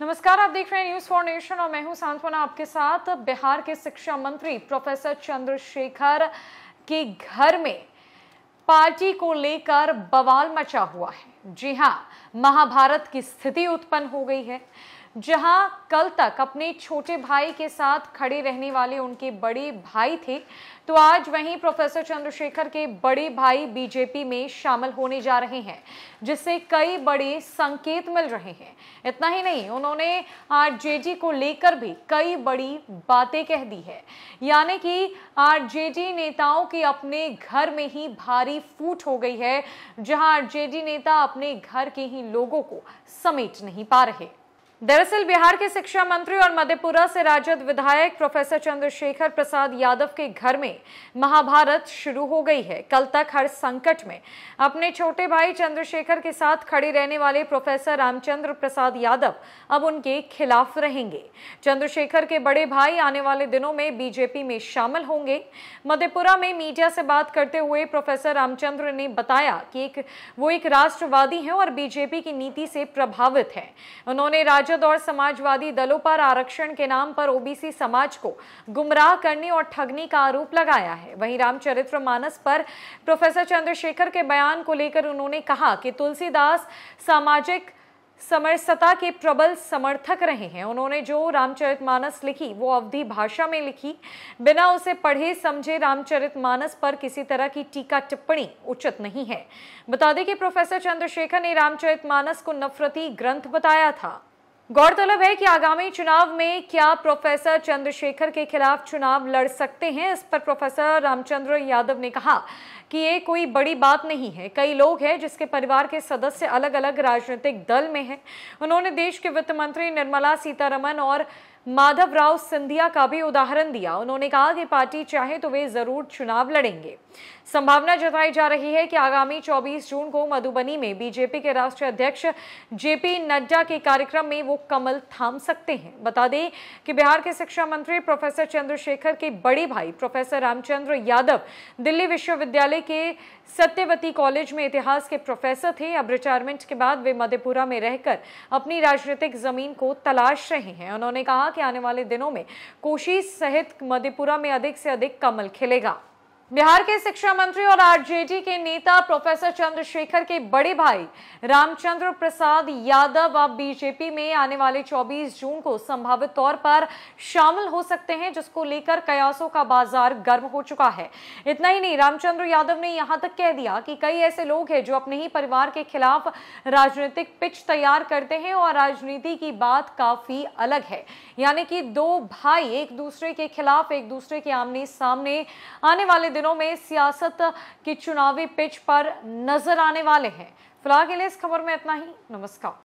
नमस्कार आप देख रहे हैं न्यूज फॉर नेशन और मैं हूं सांत्वना आपके साथ बिहार के शिक्षा मंत्री प्रोफेसर चंद्रशेखर के घर में पार्टी को लेकर बवाल मचा हुआ है जी हां महाभारत की स्थिति उत्पन्न हो गई है जहां कल तक अपने छोटे भाई के साथ खड़े रहने वाले उनके बड़े भाई थे तो आज वहीं प्रोफेसर चंद्रशेखर के बड़े भाई बीजेपी में शामिल होने जा रहे हैं जिससे कई बड़े संकेत मिल रहे हैं इतना ही नहीं उन्होंने आरजेडी को लेकर भी कई बड़ी बातें कह दी है यानी कि आरजेडी नेताओं के अपने घर में ही भारी फूट हो गई है जहां आरजेडी नेता अपने घर के ही लोगों को समेट नहीं पा रहे दरअसल बिहार के शिक्षा मंत्री और मधेपुरा से राजद विधायक प्रोफेसर चंद्रशेखर प्रसाद यादव के घर में महाभारत शुरू हो गई है कल तक हर संकट में अपने छोटे भाई चंद्रशेखर के साथ खड़े रहने वाले प्रोफेसर रामचंद्र प्रसाद यादव अब उनके खिलाफ रहेंगे चंद्रशेखर के बड़े भाई आने वाले दिनों में बीजेपी में शामिल होंगे मधेपुरा में मीडिया से बात करते हुए प्रोफेसर रामचंद्र ने बताया कि एक वो एक राष्ट्रवादी है और बीजेपी की नीति से प्रभावित हैं उन्होंने राजद और समाजवादी दलों पर आरक्षण के नाम पर ओबीसी समाज को गुमराह करने और ठगने का आरोप लगाया है वहीं रामचरित्र मानस पर प्रोफेसर चंद्रशेखर के बयान को लेकर उन्होंने कहा कि तुलसीदास सामाजिक समरसता के प्रबल समर्थक रहे हैं उन्होंने जो रामचरितमानस लिखी वो अवधि भाषा में लिखी बिना उसे पढ़े समझे रामचरितमानस पर किसी तरह की टीका टिप्पणी उचित नहीं है बता दें कि प्रोफेसर चंद्रशेखर ने रामचरितमानस को नफरती ग्रंथ बताया था गौरतलब है कि आगामी चुनाव में क्या प्रोफेसर चंद्रशेखर के खिलाफ चुनाव लड़ सकते हैं इस पर प्रोफेसर रामचंद्र यादव ने कहा कि ये कोई बड़ी बात नहीं है कई लोग हैं जिसके परिवार के सदस्य अलग अलग राजनीतिक दल में हैं उन्होंने देश के वित्त मंत्री निर्मला सीतारमन और माधव राव सिंधिया का भी उदाहरण दिया उन्होंने कहा कि पार्टी चाहे तो वे जरूर चुनाव लड़ेंगे संभावना जताई जा रही है कि आगामी 24 जून को मधुबनी में बीजेपी के राष्ट्रीय अध्यक्ष जेपी नड्डा के कार्यक्रम में वो कमल थाम सकते हैं बता दें कि बिहार के शिक्षा मंत्री प्रोफेसर चंद्रशेखर के बड़े भाई प्रोफेसर रामचंद्र यादव दिल्ली विश्वविद्यालय के सत्यवती कॉलेज में इतिहास के प्रोफेसर थे अब रिटायरमेंट के बाद वे मधेपुरा में रहकर अपनी राजनीतिक जमीन को तलाश रहे हैं उन्होंने कहा कि आने वाले दिनों में कोशी सहित मधेपुरा में अधिक से अधिक कमल खिलेगा बिहार के शिक्षा मंत्री और आरजेडी के नेता प्रोफेसर चंद्रशेखर के बड़े भाई रामचंद्र प्रसाद यादव अब बीजेपी में आने वाले 24 जून को संभावित तौर पर शामिल हो सकते हैं जिसको लेकर कयासों का बाजार गर्म हो चुका है इतना ही नहीं रामचंद्र यादव ने यहां तक कह दिया कि कई ऐसे लोग हैं जो अपने ही परिवार के खिलाफ राजनीतिक पिच तैयार करते हैं और राजनीति की बात काफी अलग है यानी कि दो भाई एक दूसरे के खिलाफ एक दूसरे के आमने सामने आने वाले दिनों में सियासत की चुनावी पिच पर नजर आने वाले हैं फिलहाल के लिए इस खबर में इतना ही नमस्कार